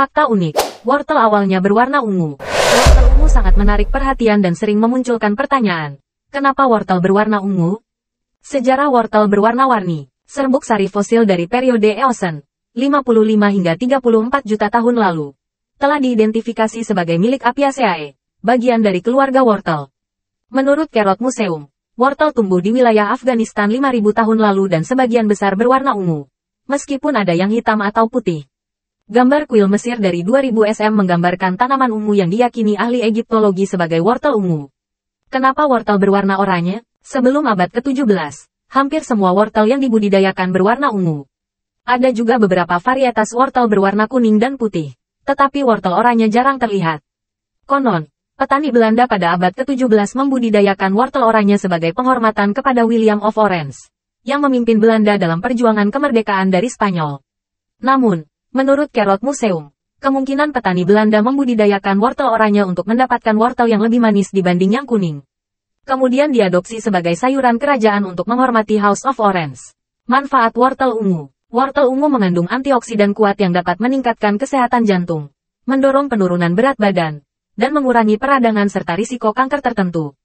Fakta unik, wortel awalnya berwarna ungu. Wortel ungu sangat menarik perhatian dan sering memunculkan pertanyaan. Kenapa wortel berwarna ungu? Sejarah wortel berwarna-warni, serbuk sari fosil dari periode Eosen, 55 hingga 34 juta tahun lalu, telah diidentifikasi sebagai milik Apiaceae, bagian dari keluarga wortel. Menurut Kerot Museum, wortel tumbuh di wilayah Afghanistan 5000 tahun lalu dan sebagian besar berwarna ungu. Meskipun ada yang hitam atau putih, Gambar kuil Mesir dari 2000 SM menggambarkan tanaman ungu yang diyakini ahli Egiptologi sebagai wortel ungu. Kenapa wortel berwarna oranye? Sebelum abad ke-17, hampir semua wortel yang dibudidayakan berwarna ungu. Ada juga beberapa varietas wortel berwarna kuning dan putih, tetapi wortel oranye jarang terlihat. Konon, petani Belanda pada abad ke-17 membudidayakan wortel oranye sebagai penghormatan kepada William of Orange, yang memimpin Belanda dalam perjuangan kemerdekaan dari Spanyol. Namun, Menurut Carrot Museum, kemungkinan petani Belanda membudidayakan wortel oranye untuk mendapatkan wortel yang lebih manis dibanding yang kuning. Kemudian diadopsi sebagai sayuran kerajaan untuk menghormati House of Orange. Manfaat wortel ungu Wortel ungu mengandung antioksidan kuat yang dapat meningkatkan kesehatan jantung, mendorong penurunan berat badan, dan mengurangi peradangan serta risiko kanker tertentu.